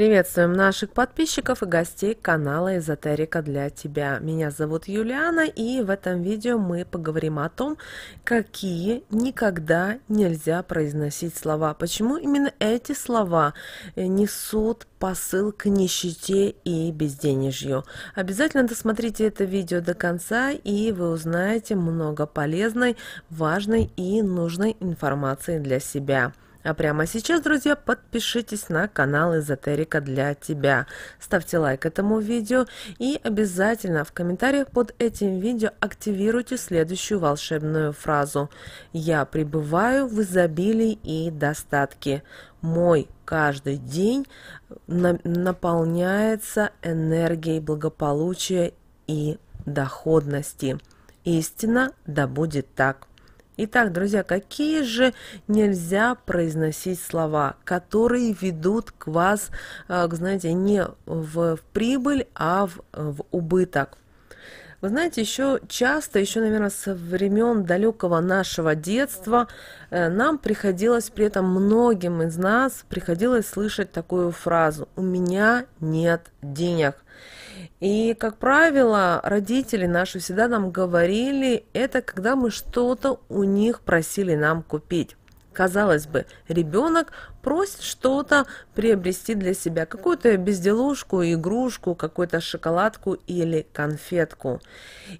Приветствуем наших подписчиков и гостей канала Эзотерика для тебя. Меня зовут Юлиана и в этом видео мы поговорим о том, какие никогда нельзя произносить слова. Почему именно эти слова э, несут посыл к нищете и безденежью. Обязательно досмотрите это видео до конца, и вы узнаете много полезной, важной и нужной информации для себя. А прямо сейчас, друзья, подпишитесь на канал Эзотерика для тебя. Ставьте лайк этому видео и обязательно в комментариях под этим видео активируйте следующую волшебную фразу. Я пребываю в изобилии и достатке. Мой каждый день на наполняется энергией благополучия и доходности. Истина, да будет так. Итак, друзья, какие же нельзя произносить слова, которые ведут к вас, э, знаете, не в прибыль, а в, э, в убыток? Вы знаете, еще часто, еще, наверное, со времен далекого нашего детства, э, нам приходилось при этом многим из нас приходилось слышать такую фразу «У меня нет денег». И, как правило, родители наши всегда нам говорили, это когда мы что-то у них просили нам купить. Казалось бы, ребенок просит что-то приобрести для себя, какую-то безделушку, игрушку, какую-то шоколадку или конфетку.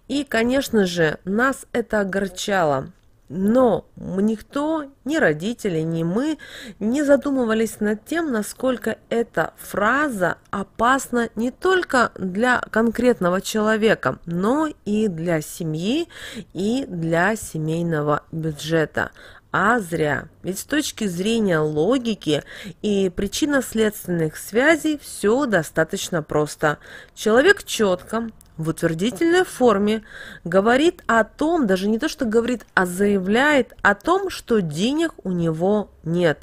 И, конечно же, нас это огорчало, но никто, ни родители, ни мы не задумывались над тем, насколько эта фраза опасна не только для конкретного человека, но и для семьи и для семейного бюджета. А зря. Ведь с точки зрения логики и причинно-следственных связей все достаточно просто. Человек четко, в утвердительной форме, говорит о том, даже не то, что говорит, а заявляет о том, что денег у него нет.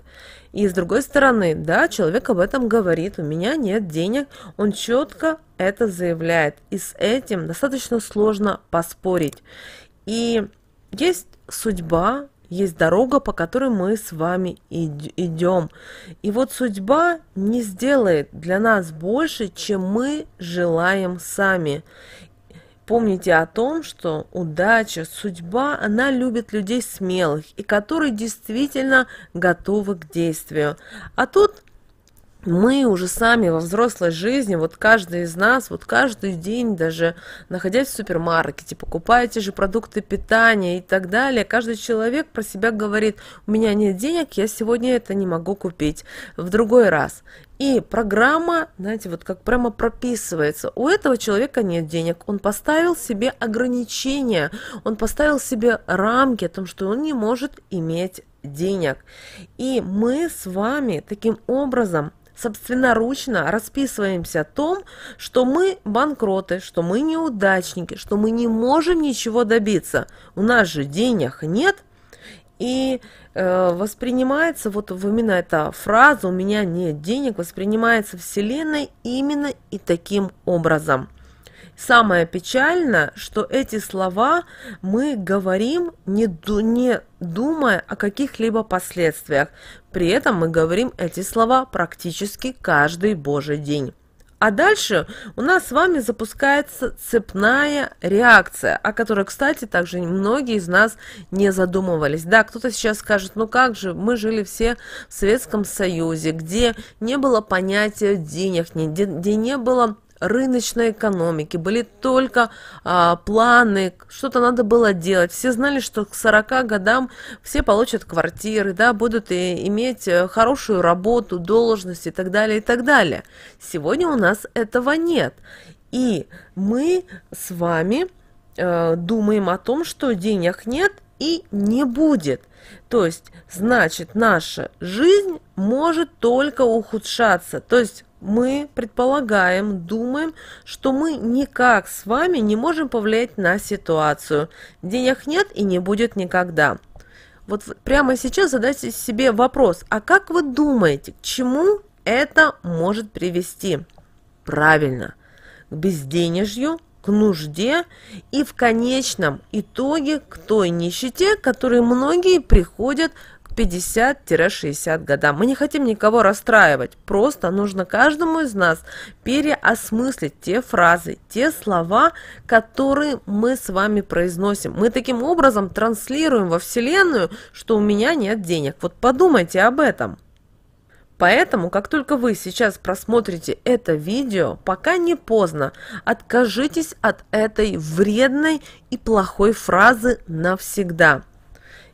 И с другой стороны, да, человек об этом говорит, у меня нет денег, он четко это заявляет. И с этим достаточно сложно поспорить. И есть судьба, есть дорога, по которой мы с вами идем. И вот судьба не сделает для нас больше, чем мы желаем сами. Помните о том, что удача, судьба, она любит людей смелых и которые действительно готовы к действию. А тут мы уже сами во взрослой жизни, вот каждый из нас, вот каждый день даже, находясь в супермаркете, покупая те же продукты питания и так далее, каждый человек про себя говорит, у меня нет денег, я сегодня это не могу купить, в другой раз. И программа, знаете, вот как прямо прописывается. У этого человека нет денег. Он поставил себе ограничения, он поставил себе рамки о том, что он не может иметь денег. И мы с вами таким образом собственноручно расписываемся о том, что мы банкроты, что мы неудачники, что мы не можем ничего добиться. У нас же денег нет, и э, воспринимается, вот именно эта фраза «у меня нет денег» воспринимается Вселенной именно и таким образом. Самое печальное, что эти слова мы говорим, не, не думая о каких-либо последствиях. При этом мы говорим эти слова практически каждый божий день. А дальше у нас с вами запускается цепная реакция, о которой, кстати, также многие из нас не задумывались. Да, кто-то сейчас скажет, ну как же, мы жили все в Советском Союзе, где не было понятия денег, где не было рыночной экономики, были только а, планы, что-то надо было делать. Все знали, что к 40 годам все получат квартиры, да, будут и иметь э, хорошую работу, должность и так далее, и так далее. Сегодня у нас этого нет. И мы с вами э, думаем о том, что денег нет – и не будет. То есть, значит, наша жизнь может только ухудшаться. То есть, мы предполагаем, думаем, что мы никак с вами не можем повлиять на ситуацию. Денег нет и не будет никогда. Вот прямо сейчас задайте себе вопрос, а как вы думаете, к чему это может привести? Правильно, к безденежью, к нужде и в конечном итоге к той нищете, к которой многие приходят к 50-60 годам. Мы не хотим никого расстраивать, просто нужно каждому из нас переосмыслить те фразы, те слова, которые мы с вами произносим. Мы таким образом транслируем во Вселенную, что у меня нет денег. Вот подумайте об этом. Поэтому, как только вы сейчас просмотрите это видео, пока не поздно, откажитесь от этой вредной и плохой фразы навсегда.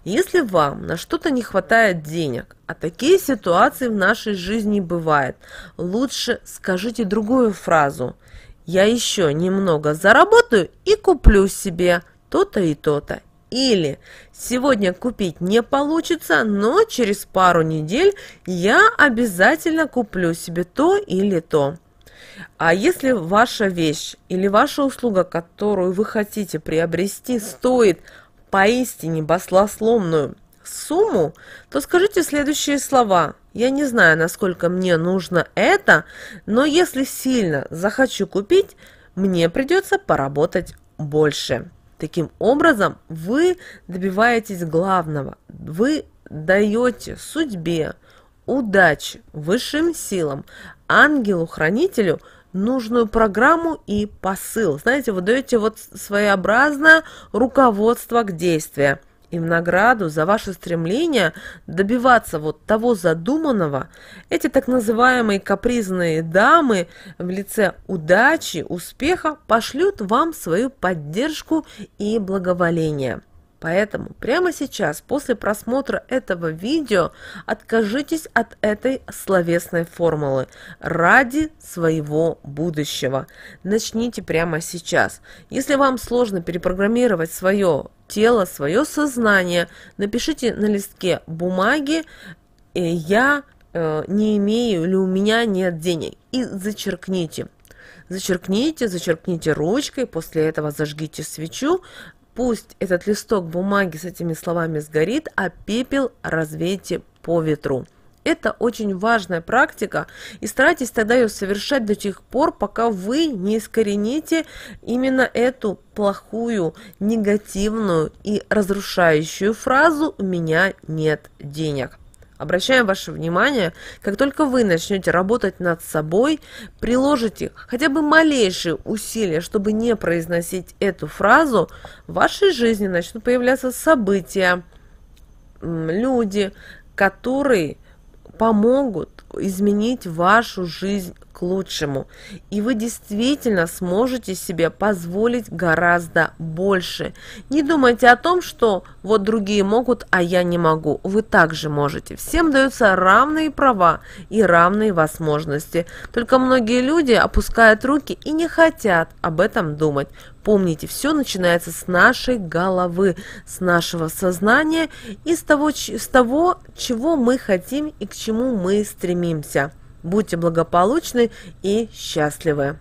Если вам на что-то не хватает денег, а такие ситуации в нашей жизни бывают, лучше скажите другую фразу. Я еще немного заработаю и куплю себе то-то и то-то или сегодня купить не получится, но через пару недель я обязательно куплю себе то или то. А если ваша вещь или ваша услуга, которую вы хотите приобрести, стоит поистине баслословную сумму, то скажите следующие слова. Я не знаю, насколько мне нужно это, но если сильно захочу купить, мне придется поработать больше. Таким образом, вы добиваетесь главного. Вы даете судьбе, удачи, высшим силам, ангелу-хранителю нужную программу и посыл. Знаете, вы даете вот своеобразное руководство к действию и в награду за ваше стремление добиваться вот того задуманного, эти так называемые капризные дамы в лице удачи, успеха пошлют вам свою поддержку и благоволение. Поэтому прямо сейчас, после просмотра этого видео, откажитесь от этой словесной формулы ради своего будущего. Начните прямо сейчас. Если вам сложно перепрограммировать свое тело, свое сознание, напишите на листке бумаги «Э, «Я э, не имею» или «У меня нет денег» и зачеркните. Зачеркните, зачеркните ручкой, после этого зажгите свечу, Пусть этот листок бумаги с этими словами сгорит, а пепел развейте по ветру. Это очень важная практика, и старайтесь тогда ее совершать до тех пор, пока вы не искорените именно эту плохую, негативную и разрушающую фразу «у меня нет денег». Обращаем ваше внимание, как только вы начнете работать над собой, приложите хотя бы малейшие усилия, чтобы не произносить эту фразу, в вашей жизни начнут появляться события, люди, которые помогут изменить вашу жизнь лучшему, и вы действительно сможете себе позволить гораздо больше. Не думайте о том, что вот другие могут, а я не могу. Вы также можете. Всем даются равные права и равные возможности. Только многие люди опускают руки и не хотят об этом думать. Помните, все начинается с нашей головы, с нашего сознания и с того, с того чего мы хотим и к чему мы стремимся. Будьте благополучны и счастливы!